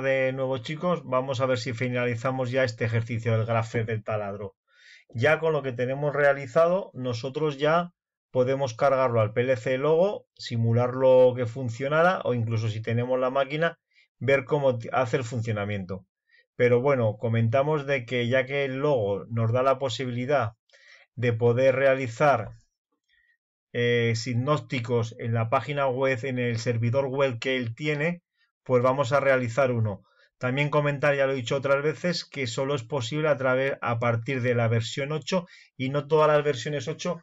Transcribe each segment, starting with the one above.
de nuevo chicos, vamos a ver si finalizamos ya este ejercicio del grafé del taladro. Ya con lo que tenemos realizado, nosotros ya podemos cargarlo al PLC logo, simularlo que funcionara o incluso si tenemos la máquina, ver cómo hace el funcionamiento. Pero bueno, comentamos de que ya que el logo nos da la posibilidad de poder realizar eh, en la página web, en el servidor web que él tiene, pues vamos a realizar uno. También comentar, ya lo he dicho otras veces, que solo es posible a, través, a partir de la versión 8 y no todas las versiones 8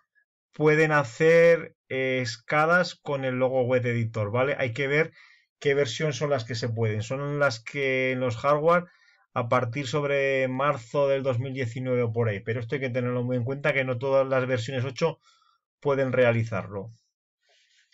pueden hacer eh, escadas con el logo web editor, ¿vale? Hay que ver qué versión son las que se pueden. Son las que en los hardware a partir sobre marzo del 2019 o por ahí, pero esto hay que tenerlo muy en cuenta que no todas las versiones 8 pueden realizarlo.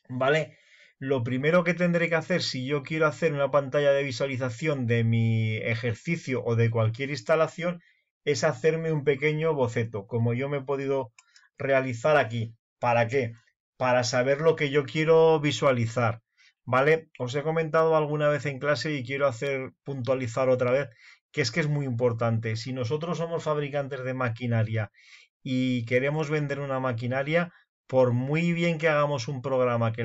¿Vale? lo primero que tendré que hacer si yo quiero hacer una pantalla de visualización de mi ejercicio o de cualquier instalación es hacerme un pequeño boceto, como yo me he podido realizar aquí. ¿Para qué? Para saber lo que yo quiero visualizar. ¿Vale? Os he comentado alguna vez en clase y quiero hacer puntualizar otra vez que es que es muy importante. Si nosotros somos fabricantes de maquinaria y queremos vender una maquinaria, por muy bien que hagamos un programa que,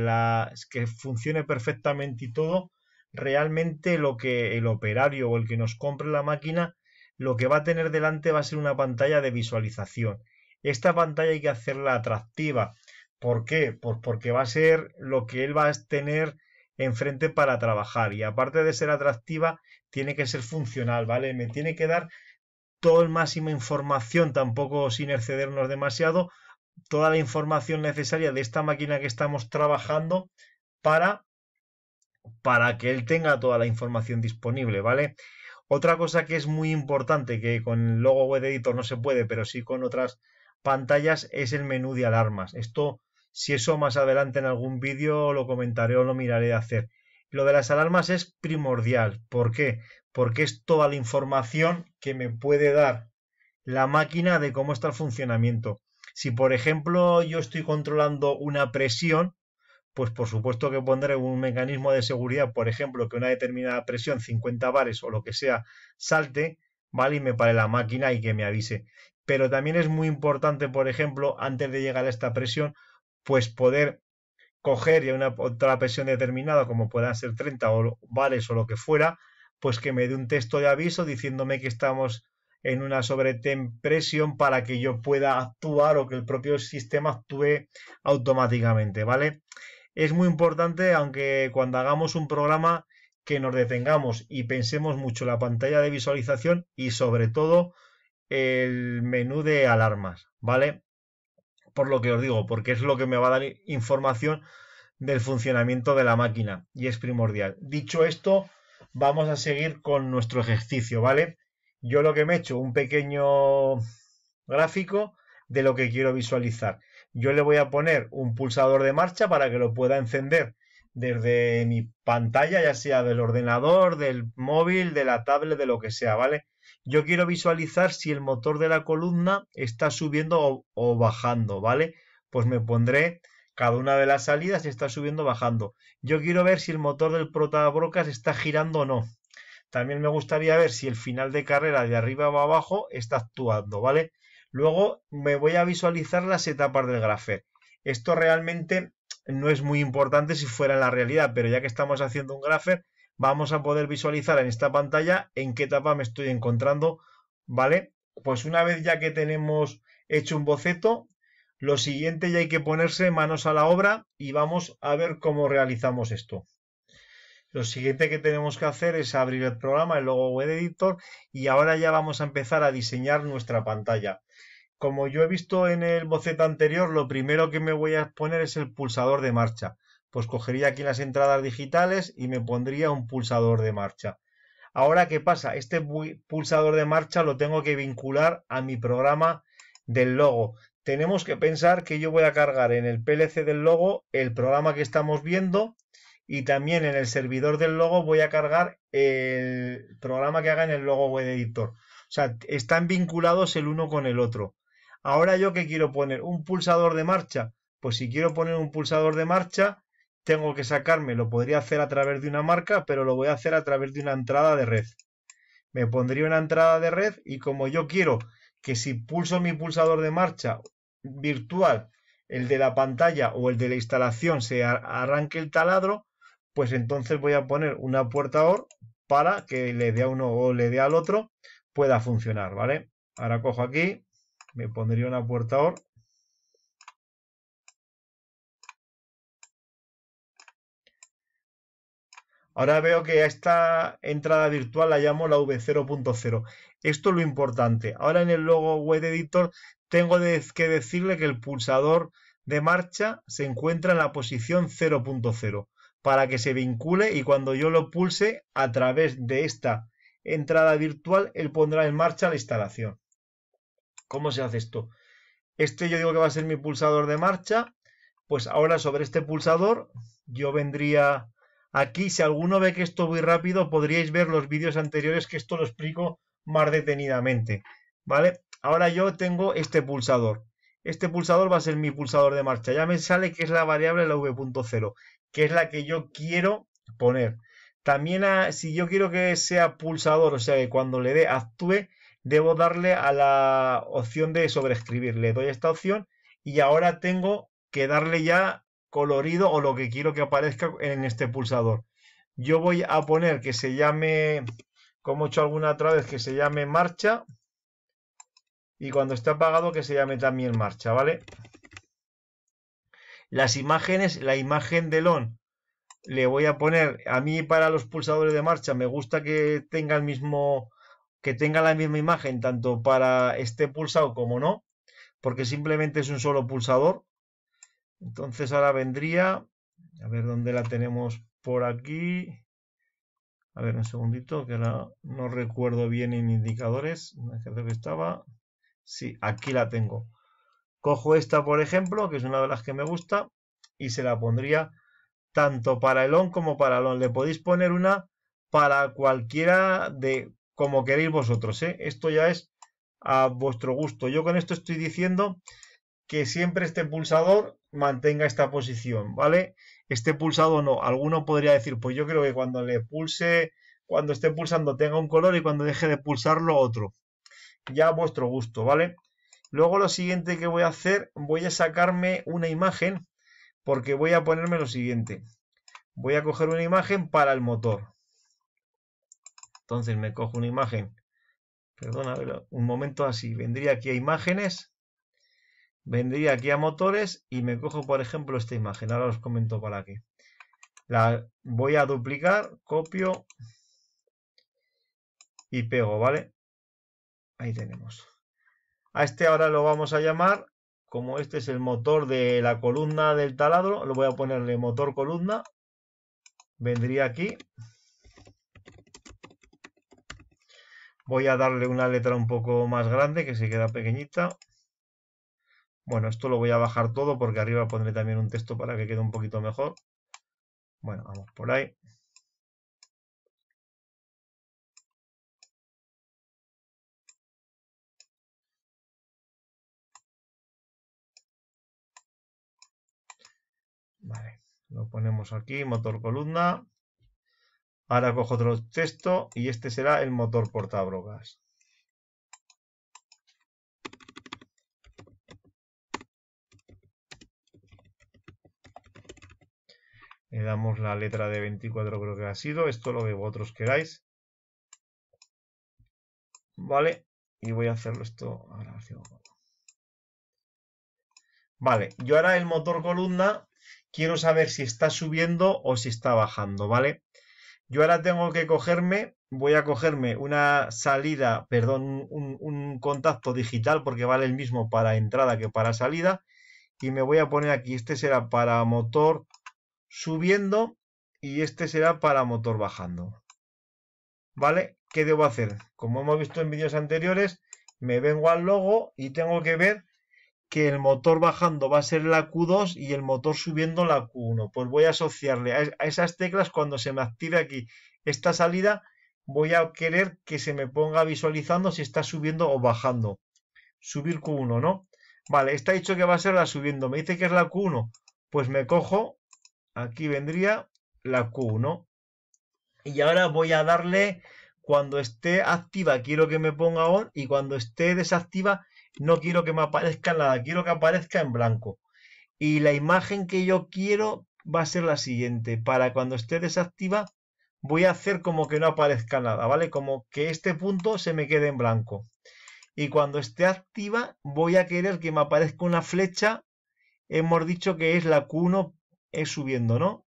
que funcione perfectamente y todo, realmente lo que el operario o el que nos compre la máquina, lo que va a tener delante va a ser una pantalla de visualización. Esta pantalla hay que hacerla atractiva. ¿Por qué? Pues porque va a ser lo que él va a tener enfrente para trabajar. Y aparte de ser atractiva, tiene que ser funcional, ¿vale? Me tiene que dar todo toda máximo información, tampoco sin excedernos demasiado, toda la información necesaria de esta máquina que estamos trabajando para, para que él tenga toda la información disponible, ¿vale? Otra cosa que es muy importante, que con el logo web editor no se puede, pero sí con otras pantallas, es el menú de alarmas. Esto, si eso más adelante en algún vídeo lo comentaré o lo miraré de hacer. Lo de las alarmas es primordial. ¿Por qué? Porque es toda la información que me puede dar la máquina de cómo está el funcionamiento. Si, por ejemplo, yo estoy controlando una presión, pues por supuesto que pondré un mecanismo de seguridad, por ejemplo, que una determinada presión, 50 bares o lo que sea, salte, ¿vale? Y me pare la máquina y que me avise. Pero también es muy importante, por ejemplo, antes de llegar a esta presión, pues poder coger ya una otra presión determinada, como puedan ser 30 o bares o lo que fuera, pues que me dé un texto de aviso diciéndome que estamos en una sobretempresión para que yo pueda actuar o que el propio sistema actúe automáticamente, ¿vale? Es muy importante, aunque cuando hagamos un programa, que nos detengamos y pensemos mucho la pantalla de visualización y sobre todo el menú de alarmas, ¿vale? Por lo que os digo, porque es lo que me va a dar información del funcionamiento de la máquina y es primordial. Dicho esto, vamos a seguir con nuestro ejercicio, ¿vale? yo lo que me he hecho, un pequeño gráfico de lo que quiero visualizar. Yo le voy a poner un pulsador de marcha para que lo pueda encender desde mi pantalla, ya sea del ordenador, del móvil, de la tablet, de lo que sea, ¿vale? Yo quiero visualizar si el motor de la columna está subiendo o, bajando, ¿vale? Pues me pondré cada una de las salidas si está subiendo o bajando. Yo quiero ver si el motor del protabrocas está girando o no, también me gustaría ver si el final de carrera de arriba o abajo está actuando, ¿vale? Luego me voy a visualizar las etapas del grafer. Esto realmente no es muy importante si fuera en la realidad, pero ya que estamos haciendo un grafer, vamos a poder visualizar en esta pantalla en qué etapa me estoy encontrando, ¿vale? Pues una vez ya que tenemos hecho un boceto, lo siguiente ya hay que ponerse manos a la obra y vamos a ver cómo realizamos esto. Lo siguiente que tenemos que hacer es abrir el programa, el logo web editor y ahora ya vamos a empezar a diseñar nuestra pantalla. Como yo he visto en el boceto anterior, lo primero que me voy a poner es el pulsador de marcha. Pues cogería aquí las entradas digitales y me pondría un pulsador de marcha. Ahora, ¿qué pasa? Este pulsador de marcha lo tengo que vincular a mi programa del logo. Tenemos que pensar que yo voy a cargar en el PLC del logo el programa que estamos viendo y también en el servidor del logo voy a cargar el programa que haga en el logo web editor. O sea, están vinculados el uno con el otro. Ahora yo que quiero poner un pulsador de marcha, pues si quiero poner un pulsador de marcha, tengo que sacarme, lo podría hacer a través de una marca, pero lo voy a hacer a través de una entrada de red. Me pondría una entrada de red y como yo quiero que si pulso mi pulsador de marcha virtual, el de la pantalla o el de la instalación se arranque el taladro, pues entonces voy a poner una puerta OR para que le dé a uno o le dé al otro pueda funcionar, ¿vale? Ahora cojo aquí, me pondría una puerta OR. Ahora veo que a esta entrada virtual la llamo la V0.0. Esto es lo importante. Ahora en el logo Web Editor tengo que decirle que el pulsador de marcha se encuentra en la posición 0.0 para que se vincule y cuando yo lo pulse a través de esta entrada virtual, él pondrá en marcha la instalación. ¿Cómo se hace esto? Este yo digo que va a ser mi pulsador de marcha. Pues ahora sobre este pulsador yo vendría aquí. Si alguno ve que esto muy rápido, podríais ver los vídeos anteriores que esto lo explico más detenidamente. ¿Vale? Ahora yo tengo este pulsador este pulsador va a ser mi pulsador de marcha. Ya me sale que es la variable la v.0, que es la que yo quiero poner. También ah, si yo quiero que sea pulsador, o sea que cuando le dé actúe, debo darle a la opción de sobreescribir. Le doy esta opción y ahora tengo que darle ya colorido o lo que quiero que aparezca en este pulsador. Yo voy a poner que se llame, como he hecho alguna otra vez, que se llame marcha y cuando esté apagado que se llame también marcha, ¿vale? Las imágenes, la imagen del on, le voy a poner, a mí para los pulsadores de marcha me gusta que tenga el mismo, que tenga la misma imagen tanto para este pulsado como no, porque simplemente es un solo pulsador. Entonces ahora vendría, a ver dónde la tenemos por aquí. A ver, un segundito, que ahora no recuerdo bien en indicadores, creo que estaba. Sí, aquí la tengo. Cojo esta, por ejemplo, que es una de las que me gusta, y se la pondría tanto para el on como para el on. Le podéis poner una para cualquiera de como queréis vosotros. ¿eh? Esto ya es a vuestro gusto. Yo con esto estoy diciendo que siempre este pulsador mantenga esta posición, ¿vale? Este pulsado no. Alguno podría decir, pues yo creo que cuando le pulse, cuando esté pulsando tenga un color y cuando deje de pulsarlo otro ya a vuestro gusto, ¿vale? Luego lo siguiente que voy a hacer, voy a sacarme una imagen porque voy a ponerme lo siguiente. Voy a coger una imagen para el motor. Entonces me cojo una imagen. Perdona, un momento así. Vendría aquí a imágenes. Vendría aquí a motores y me cojo, por ejemplo, esta imagen. Ahora os comento para qué. La voy a duplicar, copio y pego, ¿vale? Ahí tenemos. A este ahora lo vamos a llamar, como este es el motor de la columna del taladro, lo voy a ponerle motor columna. Vendría aquí. Voy a darle una letra un poco más grande que se queda pequeñita. Bueno, esto lo voy a bajar todo porque arriba pondré también un texto para que quede un poquito mejor. Bueno, vamos por ahí. Lo ponemos aquí, motor columna. Ahora cojo otro texto y este será el motor portabrocas. Le damos la letra de 24, creo que ha sido. Esto lo que vosotros queráis. Vale. Y voy a hacerlo esto. Ahora Vale. Yo ahora el motor columna quiero saber si está subiendo o si está bajando, ¿vale? Yo ahora tengo que cogerme, voy a cogerme una salida, perdón, un, contacto digital porque vale el mismo para entrada que para salida y me voy a poner aquí, este será para motor subiendo y este será para motor bajando. ¿Vale? ¿Qué debo hacer? Como hemos visto en vídeos anteriores, me vengo al logo y tengo que ver que el motor bajando va a ser la Q2 y el motor subiendo la Q1. Pues voy a asociarle a, esas teclas cuando se me active aquí esta salida, voy a querer que se me ponga visualizando si está subiendo o bajando. Subir Q1, ¿no? Vale, está dicho que va a ser la subiendo. Me dice que es la Q1. Pues me cojo, aquí vendría la Q1. Y ahora voy a darle, cuando esté activa, quiero que me ponga on. Y cuando esté desactiva, no quiero que me aparezca nada, quiero que aparezca en blanco. Y la imagen que yo quiero va a ser la siguiente. Para cuando esté desactiva, voy a hacer como que no aparezca nada, ¿vale? Como que este punto se me quede en blanco. Y cuando esté activa, voy a querer que me aparezca una flecha. Hemos dicho que es la Q1 es subiendo, ¿no?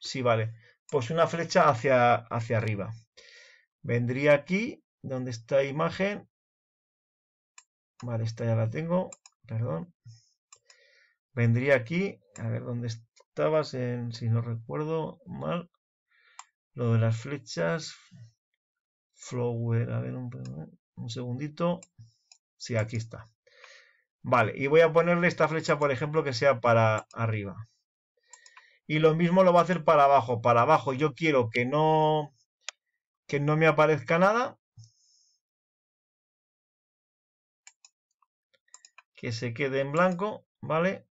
Sí, vale. Pues una flecha hacia, hacia arriba. Vendría aquí, donde está imagen, Vale, esta ya la tengo, perdón. Vendría aquí, a ver dónde estabas, en, si no recuerdo mal, lo de las flechas. Flower, a ver un, segundito. Sí, aquí está. Vale, y voy a ponerle esta flecha, por ejemplo, que sea para arriba. Y lo mismo lo va a hacer para abajo. Para abajo yo quiero que no, que no me aparezca nada. que se quede en blanco, ¿vale?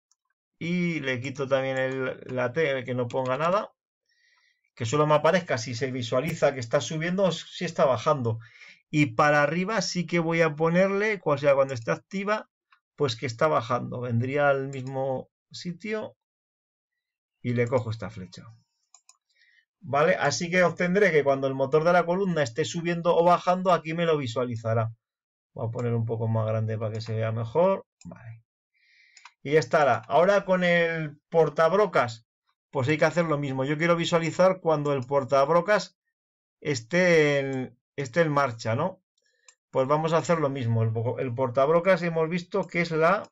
Y le quito también el, la T, que no ponga nada. Que solo me aparezca si se visualiza que está subiendo o si está bajando. Y para arriba sí que voy a ponerle, cual sea, cuando esté activa, pues que está bajando. Vendría al mismo sitio y le cojo esta flecha. ¿Vale? Así que obtendré que cuando el motor de la columna esté subiendo o bajando, aquí me lo visualizará. Voy a poner un poco más grande para que se vea mejor. Y ya estará. Ahora con el portabrocas, pues hay que hacer lo mismo. Yo quiero visualizar cuando el portabrocas esté en, esté en marcha, ¿no? Pues vamos a hacer lo mismo. El, el portabrocas hemos visto que es la...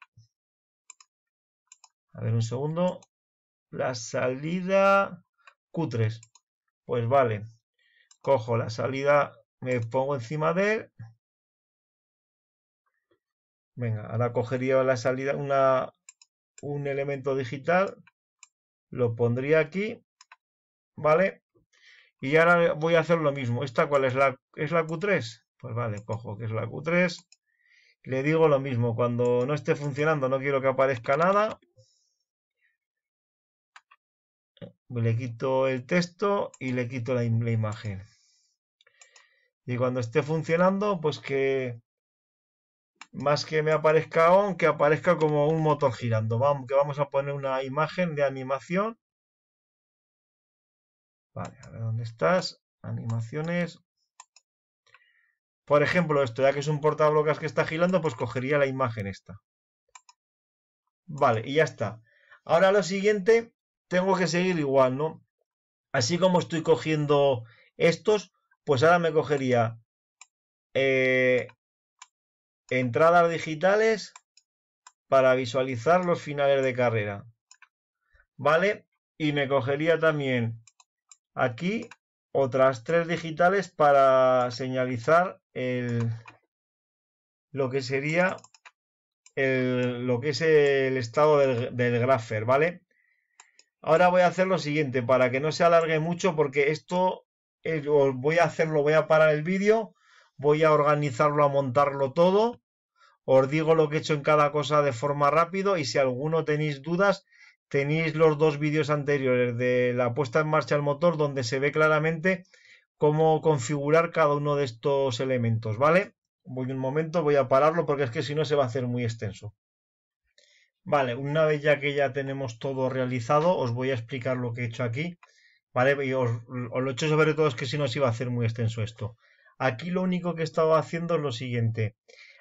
A ver un segundo. La salida Q3. Pues vale. Cojo la salida, me pongo encima de él Venga, ahora cogería la salida, una, un elemento digital, lo pondría aquí, ¿vale? Y ahora voy a hacer lo mismo. ¿Esta cuál es la, es la Q3? Pues vale, cojo que es la Q3. Le digo lo mismo, cuando no esté funcionando no quiero que aparezca nada. Le quito el texto y le quito la imagen. Y cuando esté funcionando, pues que más que me aparezca on, que aparezca como un motor girando. Vamos, que vamos a poner una imagen de animación. Vale, a ver dónde estás. Animaciones. Por ejemplo, esto, ya que es un portablocas que está girando, pues cogería la imagen esta. Vale, y ya está. Ahora lo siguiente, tengo que seguir igual, ¿no? Así como estoy cogiendo estos, pues ahora me cogería eh, Entradas digitales para visualizar los finales de carrera. ¿Vale? Y me cogería también aquí otras tres digitales para señalizar el, lo que sería el, lo que es el estado del, grafer, ¿vale? Ahora voy a hacer lo siguiente, para que no se alargue mucho, porque esto eh, voy a hacerlo, voy a parar el vídeo voy a organizarlo, a montarlo todo. Os digo lo que he hecho en cada cosa de forma rápido y si alguno tenéis dudas, tenéis los dos vídeos anteriores de la puesta en marcha del motor donde se ve claramente cómo configurar cada uno de estos elementos, ¿vale? Voy un momento, voy a pararlo porque es que si no se va a hacer muy extenso. Vale, una vez ya que ya tenemos todo realizado, os voy a explicar lo que he hecho aquí. Vale, y os, lo he hecho sobre todo es que si no se iba a hacer muy extenso esto. Aquí lo único que he estado haciendo es lo siguiente.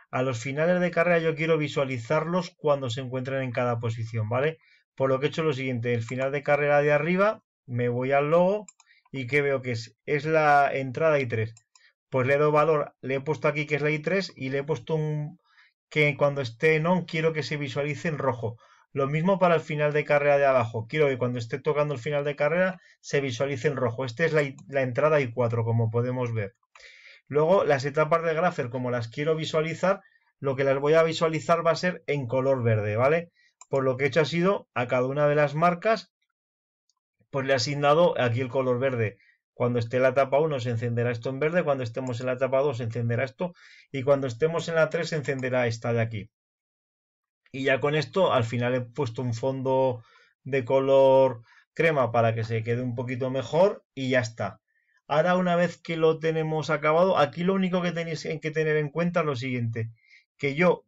A los finales de carrera yo quiero visualizarlos cuando se encuentren en cada posición, ¿vale? Por lo que he hecho lo siguiente, el final de carrera de arriba, me voy al logo y que veo que es, la entrada I3. Pues le he dado valor, le he puesto aquí que es la I3 y le he puesto un que cuando esté en on quiero que se visualice en rojo. Lo mismo para el final de carrera de abajo. Quiero que cuando esté tocando el final de carrera se visualice en rojo. Esta es la, la entrada I4, como podemos ver. Luego, las etapas de grafer, como las quiero visualizar, lo que las voy a visualizar va a ser en color verde, ¿vale? Por lo que he hecho ha sido a cada una de las marcas, pues le he asignado aquí el color verde. Cuando esté la etapa 1 se encenderá esto en verde, cuando estemos en la etapa 2 se encenderá esto y cuando estemos en la 3 se encenderá esta de aquí. Y ya con esto al final he puesto un fondo de color crema para que se quede un poquito mejor y ya está. Ahora, una vez que lo tenemos acabado, aquí lo único que tenéis que tener en cuenta es lo siguiente, que yo,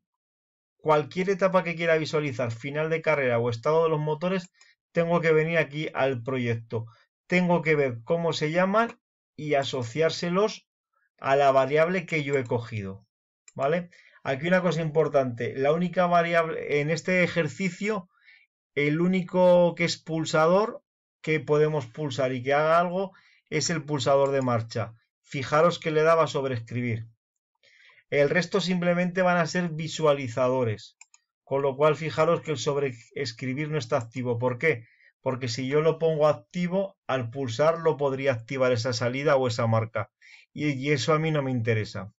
cualquier etapa que quiera visualizar, final de carrera o estado de los motores, tengo que venir aquí al proyecto. Tengo que ver cómo se llaman y asociárselos a la variable que yo he cogido. ¿Vale? Aquí una cosa importante, la única variable en este ejercicio, el único que es pulsador que podemos pulsar y que haga algo es el pulsador de marcha. Fijaros que le daba sobre escribir. El resto simplemente van a ser visualizadores. Con lo cual, fijaros que el sobre escribir no está activo. ¿Por qué? Porque si yo lo pongo activo, al pulsar lo podría activar esa salida o esa marca. Y, eso a mí no me interesa.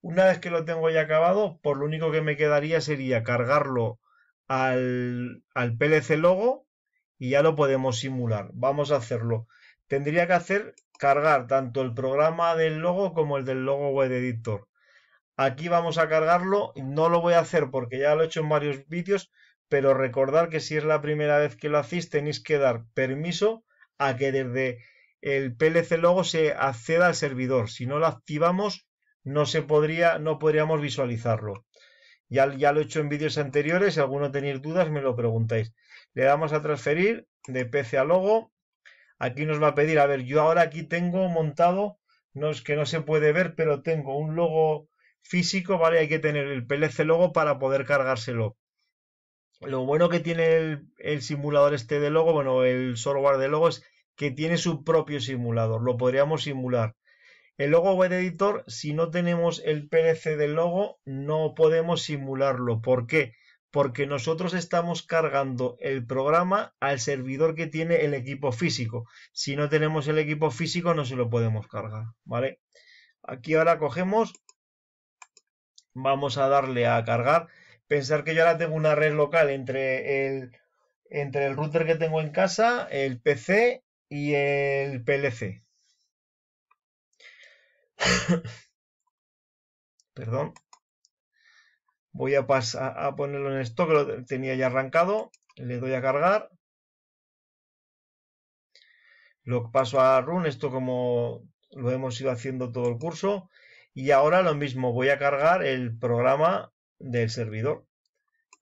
Una vez que lo tengo ya acabado, por lo único que me quedaría sería cargarlo al, al PLC logo y ya lo podemos simular. Vamos a hacerlo tendría que hacer cargar tanto el programa del logo como el del logo web editor. Aquí vamos a cargarlo, no lo voy a hacer porque ya lo he hecho en varios vídeos, pero recordar que si es la primera vez que lo hacéis tenéis que dar permiso a que desde el PLC logo se acceda al servidor. Si no lo activamos no se podría, no podríamos visualizarlo. Ya, ya lo he hecho en vídeos anteriores, si alguno tenéis dudas me lo preguntáis. Le damos a transferir de PC a logo Aquí nos va a pedir, a ver, yo ahora aquí tengo montado, no es que no se puede ver, pero tengo un logo físico, ¿vale? Hay que tener el PLC logo para poder cargárselo. Lo bueno que tiene el, simulador este de logo, bueno, el software de logo es que tiene su propio simulador, lo podríamos simular. El logo web editor, si no tenemos el PLC del logo, no podemos simularlo. ¿Por qué? porque nosotros estamos cargando el programa al servidor que tiene el equipo físico. Si no tenemos el equipo físico no se lo podemos cargar, ¿vale? Aquí ahora cogemos, vamos a darle a cargar. Pensar que yo ahora tengo una red local entre el, entre el router que tengo en casa, el PC y el PLC. Perdón. Voy a, pasar, a ponerlo en esto que lo tenía ya arrancado. Le doy a cargar. Lo paso a run, esto como lo hemos ido haciendo todo el curso. Y ahora lo mismo, voy a cargar el programa del servidor.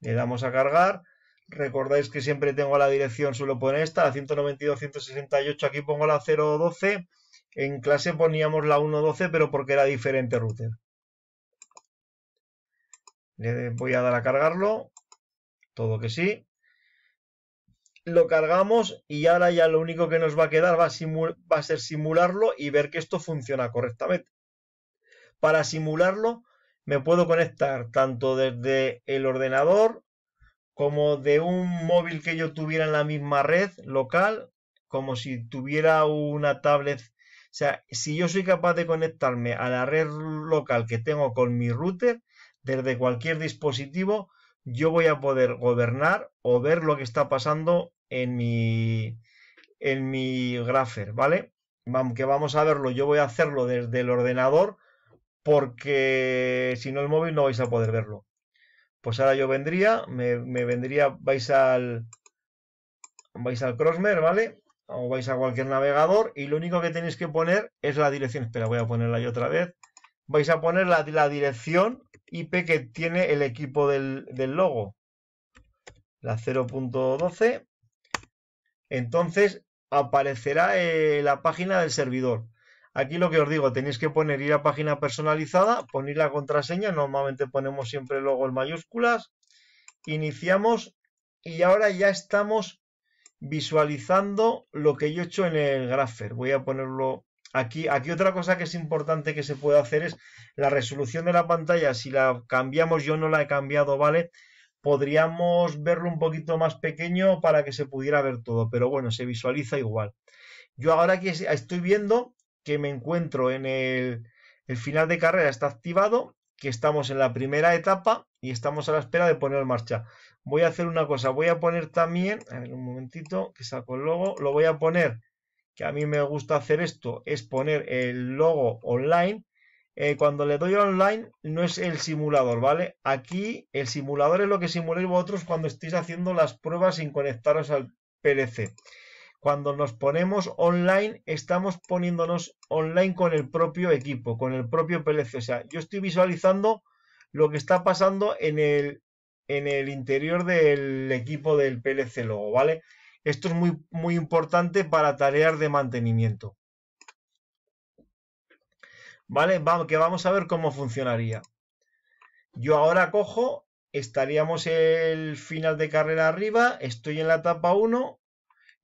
Le damos a cargar. Recordáis que siempre tengo la dirección, suelo poner esta, la 192.168, aquí pongo la 012. En clase poníamos la 112, pero porque era diferente router. Le voy a dar a cargarlo. Todo que sí. Lo cargamos y ahora ya lo único que nos va a quedar va a, va a ser simularlo y ver que esto funciona correctamente. Para simularlo me puedo conectar tanto desde el ordenador como de un móvil que yo tuviera en la misma red local, como si tuviera una tablet. O sea, si yo soy capaz de conectarme a la red local que tengo con mi router, desde cualquier dispositivo, yo voy a poder gobernar o ver lo que está pasando en mi, en mi Grafer, ¿vale? Aunque vamos a verlo, yo voy a hacerlo desde el ordenador porque si no el móvil no vais a poder verlo. Pues ahora yo vendría, me, vendría, vais al, vais al Crossmer, ¿vale? O vais a cualquier navegador y lo único que tenéis que poner es la dirección. Espera, voy a ponerla yo otra vez. Vais a poner la dirección IP que tiene el equipo del, logo. La 0.12. Entonces aparecerá eh, la página del servidor. Aquí lo que os digo, tenéis que poner ir a página personalizada, poner la contraseña, normalmente ponemos siempre logo en mayúsculas, iniciamos y ahora ya estamos visualizando lo que yo he hecho en el Grafer. Voy a ponerlo Aquí, aquí otra cosa que es importante que se pueda hacer es la resolución de la pantalla. Si la cambiamos, yo no la he cambiado, ¿vale? Podríamos verlo un poquito más pequeño para que se pudiera ver todo, pero bueno, se visualiza igual. Yo ahora que estoy viendo que me encuentro en el, el final de carrera, está activado, que estamos en la primera etapa y estamos a la espera de poner en marcha. Voy a hacer una cosa, voy a poner también, a ver un momentito, que saco el logo, lo voy a poner que a mí me gusta hacer esto, es poner el logo online. Eh, cuando le doy online no es el simulador, ¿vale? Aquí el simulador es lo que simuléis vosotros cuando estéis haciendo las pruebas sin conectaros al PLC. Cuando nos ponemos online, estamos poniéndonos online con el propio equipo, con el propio PLC. O sea, yo estoy visualizando lo que está pasando en el, en el interior del equipo del PLC Logo, ¿vale? Esto es muy, muy importante para tareas de mantenimiento. ¿Vale? Vamos, que vamos a ver cómo funcionaría. Yo ahora cojo, estaríamos el final de carrera arriba, estoy en la etapa 1,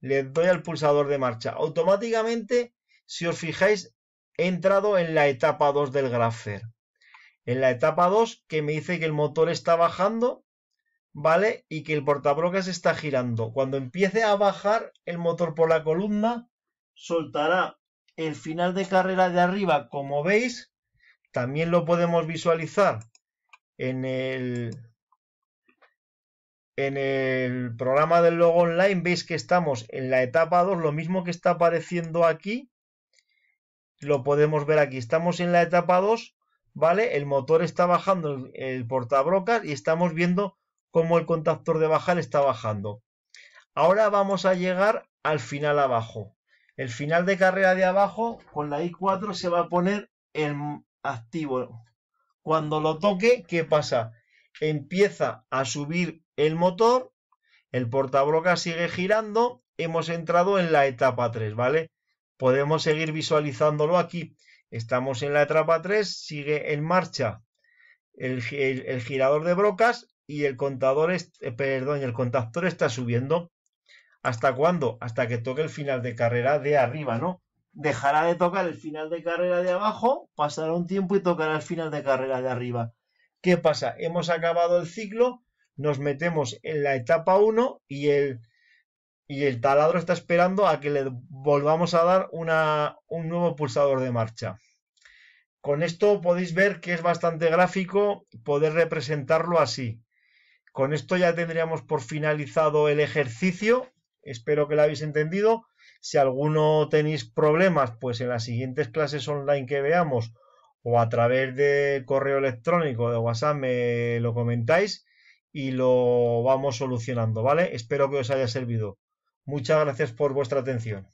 le doy al pulsador de marcha. Automáticamente, si os fijáis, he entrado en la etapa 2 del grafer En la etapa 2, que me dice que el motor está bajando, ¿vale? Y que el portabrocas está girando. Cuando empiece a bajar el motor por la columna, soltará el final de carrera de arriba, como veis. También lo podemos visualizar en el, en el programa del logo online. Veis que estamos en la etapa 2, lo mismo que está apareciendo aquí. Lo podemos ver aquí. Estamos en la etapa 2, ¿vale? El motor está bajando el, el portabrocas y estamos viendo el contactor de bajar está bajando. Ahora vamos a llegar al final abajo. El final de carrera de abajo con la I4 se va a poner en activo. Cuando lo toque, ¿qué pasa? Empieza a subir el motor, el portabroca sigue girando, hemos entrado en la etapa 3, ¿vale? Podemos seguir visualizándolo aquí. Estamos en la etapa 3, sigue en marcha el, girador de brocas y el contador, eh, perdón, el contactor está subiendo. ¿Hasta cuándo? Hasta que toque el final de carrera de arriba, ¿no? Dejará de tocar el final de carrera de abajo, pasará un tiempo y tocará el final de carrera de arriba. ¿Qué pasa? Hemos acabado el ciclo, nos metemos en la etapa 1 y el, y el taladro está esperando a que le volvamos a dar una, un nuevo pulsador de marcha. Con esto podéis ver que es bastante gráfico poder representarlo así. Con esto ya tendríamos por finalizado el ejercicio. Espero que lo habéis entendido. Si alguno tenéis problemas, pues en las siguientes clases online que veamos o a través de correo electrónico de WhatsApp me lo comentáis y lo vamos solucionando, ¿vale? Espero que os haya servido. Muchas gracias por vuestra atención.